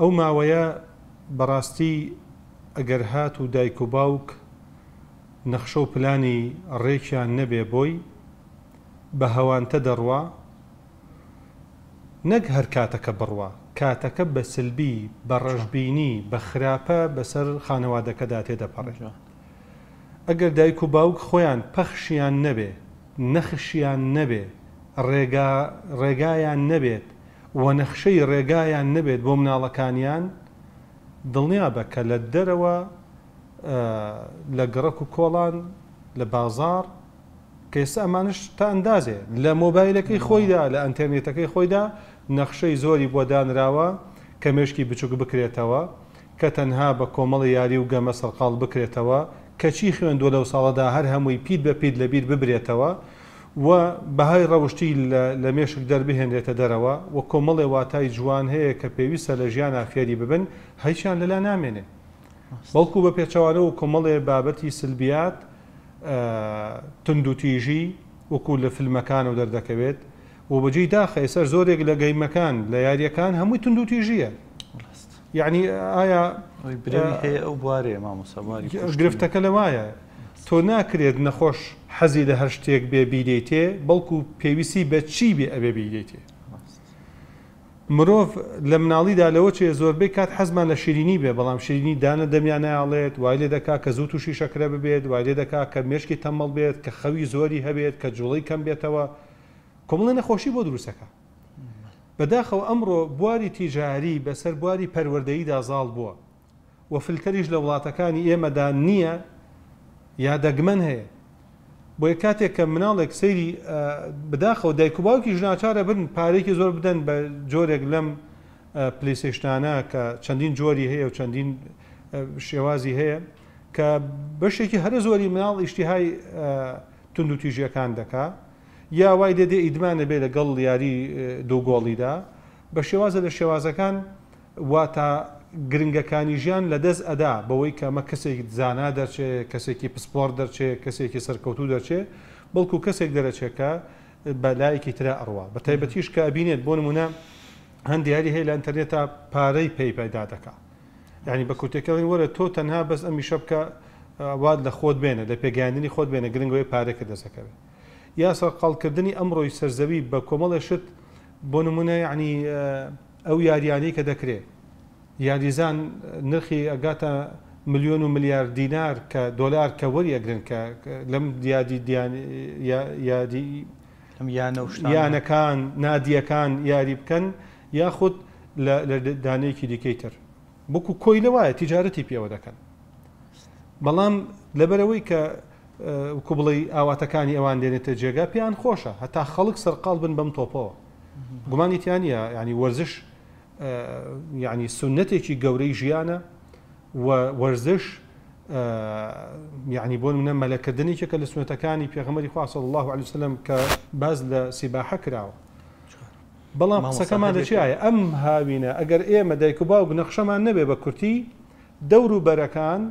ئەو ماوەیە بەڕاستی ئەگەر هات و دایک و باوک نەخشە و پلانی ڕێکیان نەبێ بۆی بە هەوانتە دەڕوا نەک هەر کاتەکە بڕوە کاتەکە بە سلبی بە ڕژبینی بە خراپە بەسەر خانەوادەکەدا تێدەپەڕێژە ئەگەر دایک و باوک خۆیان پەخشیان نەبێ نەخشیان نەبێ ڕێگایان نەبێت و نەخشەی ڕێگایان نەبێت بۆ مناڵەکانیان دڵنیا بە کە لە دەرەوە لە گڕک و کۆڵان لە بازار کە ئێستا ئەمانش تا ئەندازێ لە مۆبایلەکەی خۆیدا لە ئەتەرنێتەکەی خۆیدا نەخشەی زۆری بۆ دانراوە کە مێشکی بچووک بکرێتەوە کە تەنها بە کۆمەڵی یاری و گەمە سەرقاڵ بکرێتەوە کەچی خوێندوە لەو ساڵەدا هەر هەمووی پیت بە پیت لەبییر ببرێتەوە و بەهای ڕەوشی لە مێشک دەربهێنرێتە دەرەوە و کۆمەڵێ واتای جوان هەیە کە پێویستە لە ژیان ئافێری ببن هەیچیان لەلا نامێنێ بەڵکو بە پێچوانە و کۆمەڵێ بابەتی سلبیات تند و تیژی وەکو لە فیلمەکان و دەردەکەوێت و بەجێ داخەسەر زۆرێک لە گەیمەکان لە یاریەکان هەمووی تند و تیژیە یعنی ئایا هەیە ئەو بوارێ مامۆسەواری گرفتەکە لە وایە تۆ ناکرێت نەخۆش حەزی لە هەر شتێک بێ بیرێتێ بەڵکو پێویستی بە چی بێ ئەبێ بیرێتێ مرۆڤ لە مناڵیدا لەوە چێ زۆربەی کات حەزمان لە شیرینی بێ بەڵام شیرینی دانە دەمیانەیاڵێت وای لێ دەکا کە زوو تووشی شەکرە ببێت وای لێ دەکا کە مشکی تەمەڵ بێت کە خەوی زۆری هەبێت کە جوڵی کەم بێتەوە کۆمڵی نەخۆشی بۆ دروستەکە بەداخەوە ئەمڕۆ بواری تیجاری بەسەر بواری پەروەردەییدا زاڵ بووە وەفلتەریش لە وڵاتەکانی ئێمەدا نییە یا دەگمەن هەیە بۆ یە کاتێک کە مناڵێک سەیری بداخەوە دایک و باوکی ژناچارە برن پارێکی زۆر بدەن بە جۆرێک لەم پلیسێشتانە کە چەندین جۆری هەیە و چەندین شێوازی هەیە کە بەشێکی هەرە زۆری مناڵ یشتیهای تونند و تیژیەکان دکا یا وای دێ دێ ئیدمانە بێ لەگەڵ یاری دووگۆڵیدا بە شێوازە لە شێوازەکان وا تا گرنگەکانی ژیان لە دەست ئەدا بەوەی کەمە کەسێک زانا دەرچێ کەسێکی پسپۆر دەرچێ کەسێکی سەرکەوتو دەرچێ بەڵکو کەسێک دەرەچێکە بەلایەکی تررا ئەڕوا بە تایبەتیش کە بینێت بۆ نمونە هەندیاری هەیە لە ئەتەرنێتە پارەی پێی پیدا دەکە ینی بە کورتەکەڵی وەرە تۆ تەنها بەس ئەمی شەبکە واد لە خۆت بێنە لە پێگەاندنی خۆت بێنە گرنگەوەی پارەکە دەسەکەوێت یاسە قالکردنی ئەمڕۆی سەرزەوی بە کۆمەڵێ شت بۆ نمونە ینی ئەو یاریانەی کە دەکرێت یاریزان نرخی ئەگاتە میلیۆن و ملیار دینار کە دۆلار کە وەریەگرن کە لەم دیادی یادی یانەکان نادیەکان یاری بکەن یاخود لە دانەیەکی دیکەیتر بکو کۆی لەوایە تیجارەتی پێوە دەکەن بەڵام لەبەرەوەی کە وکو بڵی ئاواتەکانی ئەوان دێنێتە جێگا پێیان خۆشە هەتا خەڵک سەرقال بن بەم تۆپەوە گومانیتیانە ینی وەرزش یعنی سنتێکی گەورەی ژیانە وەرزش یعنی بۆ منە مەلەکردنیێکە لە سنتەکانی پێغمەری خواست الله عليهسلم کە باز لە سیباحە کراوە بەڵام قسەکەمان دەچایە ئەم هاوینە ئەگەر ئێمە دایک و باو بنەخشەمان نەبێ بە کورتی دەور و بەرەکان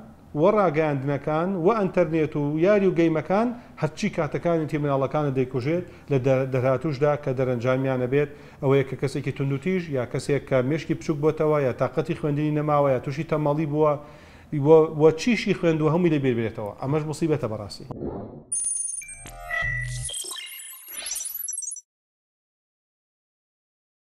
وەڕاگەاندنەکان و ئەتەرنێت و یاری و گەیمەکان هەرچی کاتەکانی تێمناڵەکانە دەیکوژێت لە دەهاتوشدا کە دەرەنجامیانە بێت ئەوەیە کە کەسێکی تونندوتیژ یا کەسێک کە مشکی بچوک بۆتەوە یا تااقەتی خوێندنی نەماوە یا تووشی تەماڵی بووە وە چیشی خوێند و هەمووی لەبێ بێتەوە ئەمەش مصیبەتە بەڕاستی.